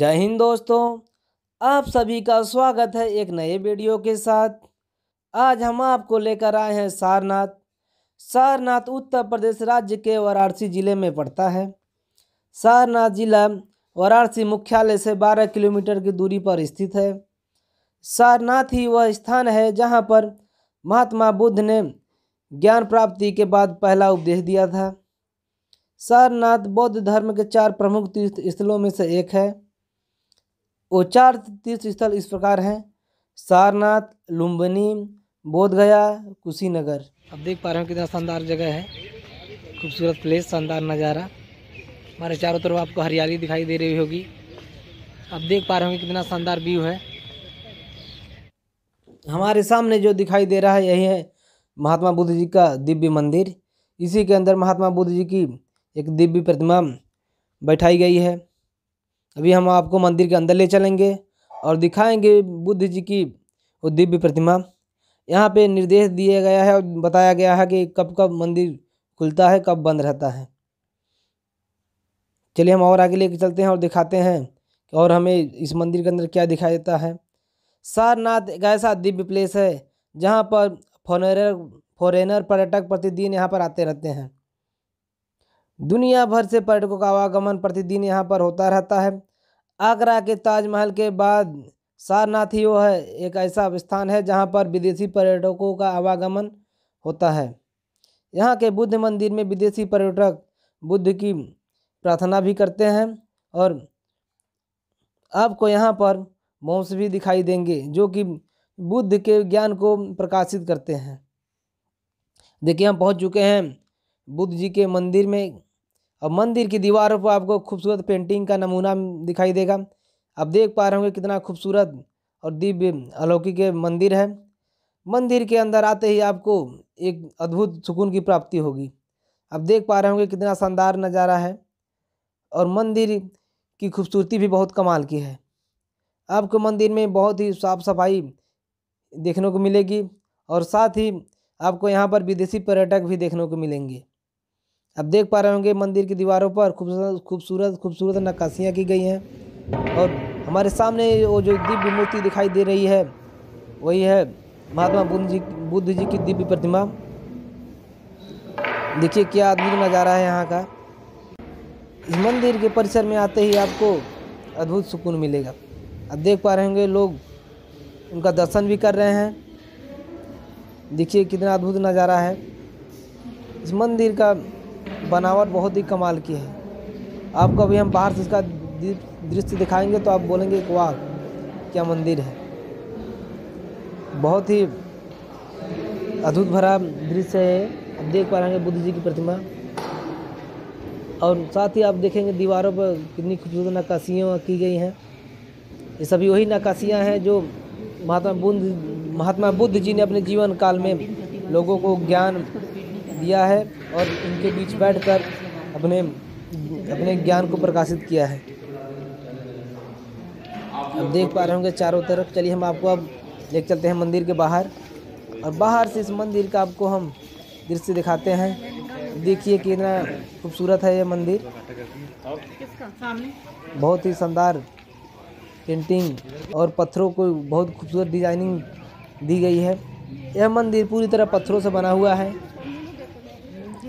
जय हिंद दोस्तों आप सभी का स्वागत है एक नए वीडियो के साथ आज हम आपको लेकर आए हैं सारनाथ सारनाथ उत्तर प्रदेश राज्य के वाराणसी ज़िले में पड़ता है सारनाथ जिला वाराणसी मुख्यालय से 12 किलोमीटर की दूरी पर स्थित है सारनाथ ही वह स्थान है जहाँ पर महात्मा बुद्ध ने ज्ञान प्राप्ति के बाद पहला उपदेश दिया था सारनाथ बौद्ध धर्म के चार प्रमुख तीर्थ स्थलों में से एक है और चार तीर्थ स्थल इस प्रकार हैं सारनाथ लुम्बनी बोधगया कुशीनगर अब देख पा रहे हो कितना शानदार जगह है खूबसूरत प्लेस शानदार नज़ारा हमारे चारों तरफ आपको हरियाली दिखाई दे रही होगी अब देख पा रहे हो कितना शानदार व्यू है हमारे सामने जो दिखाई दे रहा है यही है महात्मा बुद्ध जी का दिव्य मंदिर इसी के अंदर महात्मा बुद्ध जी की एक दिव्य प्रतिमा बैठाई गई है अभी हम आपको मंदिर के अंदर ले चलेंगे और दिखाएंगे बुद्ध जी की वो दिव्य प्रतिमा यहाँ पे निर्देश दिया गया है और बताया गया है कि कब कब मंदिर खुलता है कब बंद रहता है चलिए हम और आगे लेके चलते हैं और दिखाते हैं और हमें इस मंदिर के अंदर क्या दिखाया देता है सारनाथ एक ऐसा दिव्य प्लेस है जहाँ पर फॉरनर फॉरेनर पर्यटक प्रतिदिन यहाँ पर आते रहते हैं दुनिया भर से पर्यटकों का आवागमन प्रतिदिन यहाँ पर होता रहता है आगरा के ताजमहल के बाद सारनाथ ही वो है एक ऐसा स्थान है जहाँ पर विदेशी पर्यटकों का आवागमन होता है यहाँ के बुद्ध मंदिर में विदेशी पर्यटक बुद्ध की प्रार्थना भी करते हैं और आपको यहाँ पर मॉम्स भी दिखाई देंगे जो कि बुद्ध के ज्ञान को प्रकाशित करते हैं देखिए हम पहुँच चुके हैं बुद्ध जी के मंदिर में और मंदिर की दीवारों पर आपको खूबसूरत पेंटिंग का नमूना दिखाई देगा आप देख पा रहे होंगे कितना खूबसूरत और दिव्य अलौकिक मंदिर है मंदिर के अंदर आते ही आपको एक अद्भुत सुकून की प्राप्ति होगी आप देख पा रहे होंगे कितना शानदार नज़ारा है और मंदिर की खूबसूरती भी बहुत कमाल की है आपको मंदिर में बहुत ही साफ सफाई देखने को मिलेगी और साथ ही आपको यहाँ पर विदेशी पर्यटक भी देखने को मिलेंगे आप देख पा रहे होंगे मंदिर की दीवारों पर खूबसूरत खूबसूरत खूबसूरत नक्काशियाँ की गई हैं और हमारे सामने वो जो दिव्य मूर्ति दिखाई दे रही है वही है महात्मा बुद्ध जी बुद्ध जी की दिव्य प्रतिमा देखिए क्या अद्भुत नज़ारा है यहाँ का इस मंदिर के परिसर में आते ही आपको अद्भुत सुकून मिलेगा आप देख पा रहे होंगे लोग उनका दर्शन भी कर रहे हैं देखिए कितना अद्भुत नज़ारा है इस मंदिर का बनावट बहुत ही कमाल की है आपको अभी हम बाहर से इसका दृश्य दिखाएंगे तो आप बोलेंगे कि वाह क्या मंदिर है बहुत ही अद्भुत भरा दृश्य है आप देख पा रहे हैं बुद्ध जी की प्रतिमा और साथ ही आप देखेंगे दीवारों पर कितनी खूबसूरत नक्काशियाँ की गई हैं ये सभी वही नक्काशियाँ हैं जो महात्मा बुद्ध महात्मा बुद्ध जी ने अपने जीवन काल में लोगों को ज्ञान दिया है और उनके बीच बैठकर अपने अपने ज्ञान को प्रकाशित किया है अब देख पा रहे होंगे चारों तरफ चलिए हम आपको अब लेकर चलते हैं मंदिर के बाहर और बाहर से इस मंदिर का आपको हम दृश्य दिखाते हैं देखिए कितना खूबसूरत है ये मंदिर बहुत ही शानदार पेंटिंग और पत्थरों को बहुत खूबसूरत डिजाइनिंग दी गई है यह मंदिर पूरी तरह पत्थरों से बना हुआ है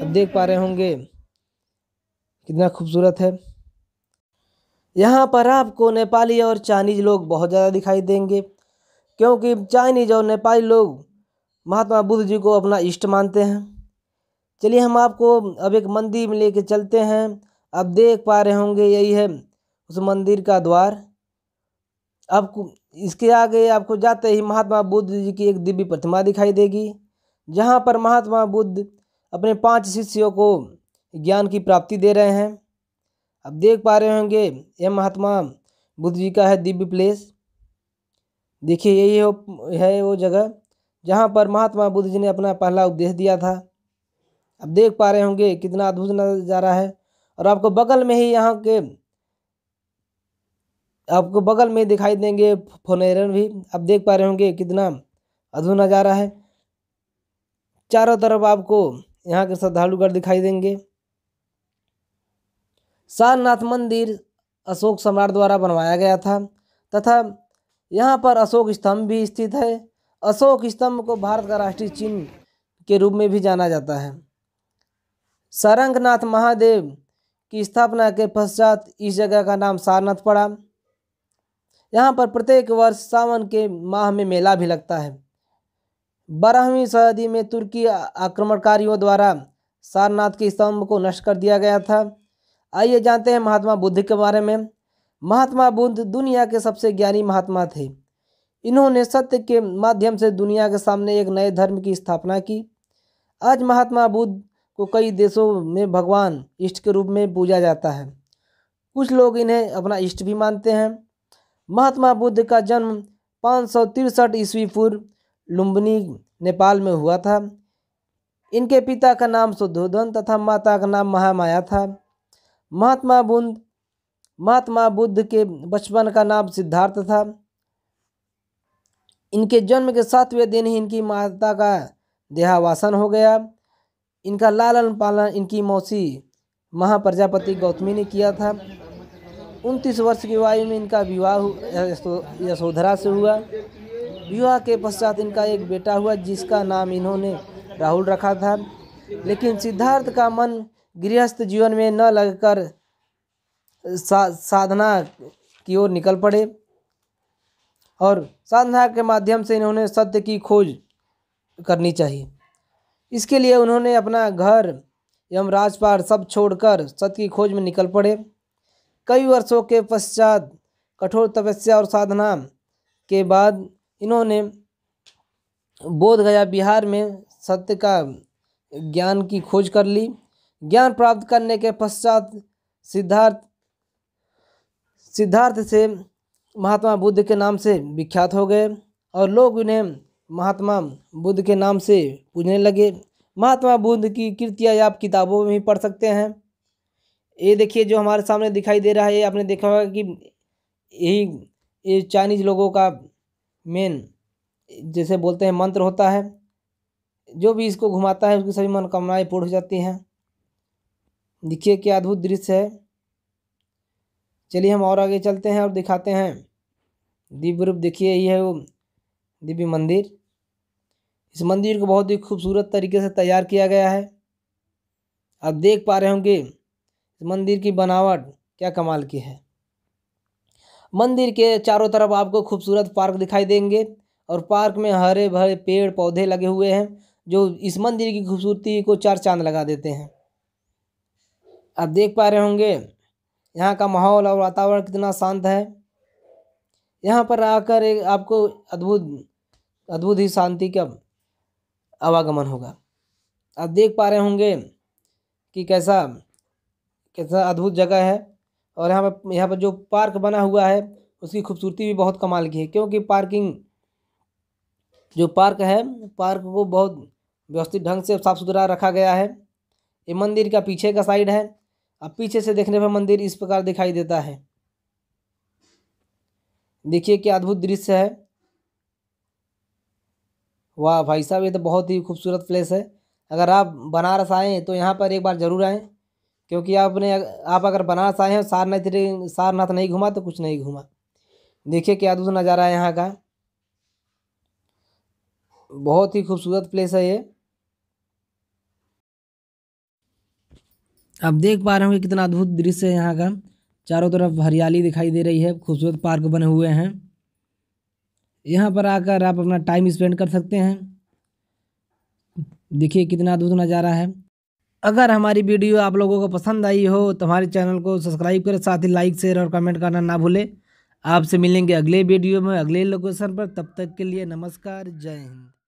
अब देख पा रहे होंगे कितना खूबसूरत है यहाँ पर आपको नेपाली और चाइनीज लोग बहुत ज़्यादा दिखाई देंगे क्योंकि चाइनीज और नेपाली लोग महात्मा बुद्ध जी को अपना इष्ट मानते हैं चलिए हम आपको अब एक मंदिर में लेके चलते हैं अब देख पा रहे होंगे यही है उस मंदिर का द्वार अब इसके आगे आपको जाते ही महात्मा बुद्ध जी की एक दिव्य प्रतिमा दिखाई देगी जहाँ पर महात्मा बुद्ध अपने पांच शिष्यों को ज्ञान की प्राप्ति दे रहे हैं अब देख पा रहे होंगे यह महात्मा बुद्ध जी का है दिव्य प्लेस देखिए यही हो है वो जगह जहाँ पर महात्मा बुद्ध जी ने अपना पहला उपदेश दिया था अब देख पा रहे होंगे कितना अद्भुत नज़ारा है और आपको बगल में ही यहाँ के आपको बगल में दिखाई देंगे फोनेरन भी अब देख पा रहे होंगे कितना अद्भुत नज़ारा है चारों तरफ आपको यहाँ के श्रद्धालुगढ़ दिखाई देंगे सारनाथ मंदिर अशोक सम्राट द्वारा बनवाया गया था तथा यहाँ पर अशोक स्तंभ भी स्थित है अशोक स्तंभ को भारत का राष्ट्रीय चिन्ह के रूप में भी जाना जाता है सारंगनाथ महादेव की स्थापना के पश्चात इस जगह का नाम सारनाथ पड़ा यहाँ पर प्रत्येक वर्ष सावन के माह में मेला भी लगता है बारहवीं सदी में तुर्की आक्रमणकारियों द्वारा सारनाथ के स्तंभ को नष्ट कर दिया गया था आइए जानते हैं महात्मा बुद्ध के बारे में महात्मा बुद्ध दुनिया के सबसे ज्ञानी महात्मा थे इन्होंने सत्य के माध्यम से दुनिया के सामने एक नए धर्म की स्थापना की आज महात्मा बुद्ध को कई देशों में भगवान इष्ट के रूप में पूजा जाता है कुछ लोग इन्हें अपना इष्ट भी मानते हैं महात्मा बुद्ध का जन्म पाँच ईस्वी पूर्व लुम्बनी नेपाल में हुआ था इनके पिता का नाम शुद्धोधन तथा माता का नाम महामाया था महात्मा बुद्ध महात्मा बुद्ध के बचपन का नाम सिद्धार्थ था इनके जन्म के सातवें दिन ही इनकी माता का देहावासन हो गया इनका लालन पालन इनकी मौसी महाप्रजापति गौतमी ने किया था उनतीस वर्ष की आयु में इनका विवाह यशोधरा से हुआ विवाह के पश्चात इनका एक बेटा हुआ जिसका नाम इन्होंने राहुल रखा था लेकिन सिद्धार्थ का मन गृहस्थ जीवन में न लगकर सा, साधना की ओर निकल पड़े और साधना के माध्यम से इन्होंने सत्य की खोज करनी चाहिए इसके लिए उन्होंने अपना घर एवं राजपाट सब छोड़कर सत्य की खोज में निकल पड़े कई वर्षों के पश्चात कठोर तपस्या और साधना के बाद इन्होंने बोध गया बिहार में सत्य का ज्ञान की खोज कर ली ज्ञान प्राप्त करने के पश्चात सिद्धार्थ सिद्धार्थ से महात्मा बुद्ध के नाम से विख्यात हो गए और लोग उन्हें महात्मा बुद्ध के नाम से पूजने लगे महात्मा बुद्ध की कृतियाँ आप किताबों में भी पढ़ सकते हैं ये देखिए जो हमारे सामने दिखाई दे रहा है आपने देखा होगा कि यही ये चाइनीज लोगों का मेन जैसे बोलते हैं मंत्र होता है जो भी इसको घुमाता है उसकी सभी मनोकामनाएं पूर्ण हो जाती हैं देखिए क्या अद्भुत दृश्य है चलिए हम और आगे चलते हैं और दिखाते हैं दिव्य रूप देखिए ये है वो दिव्य मंदिर इस मंदिर को बहुत ही खूबसूरत तरीके से तैयार किया गया है आप देख पा रहे होंगे इस मंदिर की बनावट क्या कमाल की है मंदिर के चारों तरफ आपको खूबसूरत पार्क दिखाई देंगे और पार्क में हरे भरे पेड़ पौधे लगे हुए हैं जो इस मंदिर की खूबसूरती को चार चांद लगा देते हैं आप देख पा रहे होंगे यहाँ का माहौल और वातावरण कितना शांत है यहाँ पर आकर एक आपको अद्भुत अद्भुत ही शांति का आवागमन होगा आप देख पा रहे होंगे कि कैसा कैसा अद्भुत जगह है और यहाँ पर यहाँ पर जो पार्क बना हुआ है उसकी खूबसूरती भी बहुत कमाल की है क्योंकि पार्किंग जो पार्क है पार्क को बहुत व्यवस्थित ढंग से साफ़ सुथरा रखा गया है ये मंदिर का पीछे का साइड है अब पीछे से देखने पर मंदिर इस प्रकार दिखाई देता है देखिए क्या अद्भुत दृश्य है वाह भाई साहब ये तो बहुत ही खूबसूरत प्लेस है अगर आप बनारस आएँ तो यहाँ पर एक बार ज़रूर आएँ क्योंकि आपने आप अगर बनारस आए हैं सारनाथ सारनाथ नहीं घूमा तो कुछ नहीं घूमा देखिए क्या दूसरा नज़ारा है यहाँ का बहुत ही खूबसूरत प्लेस है ये आप देख पा रहे होंगे कितना अद्भुत दृश्य है यहाँ का चारों तरफ हरियाली दिखाई दे रही है खूबसूरत पार्क बने हुए हैं यहाँ पर आकर आप अपना टाइम स्पेंड कर सकते हैं देखिए कितना अद्भुत नज़ारा है अगर हमारी वीडियो आप लोगों को पसंद आई हो तो हमारे चैनल को सब्सक्राइब करें साथ ही लाइक शेयर और कमेंट करना ना भूलें आपसे मिलेंगे अगले वीडियो में अगले लोकेशन पर तब तक के लिए नमस्कार जय हिंद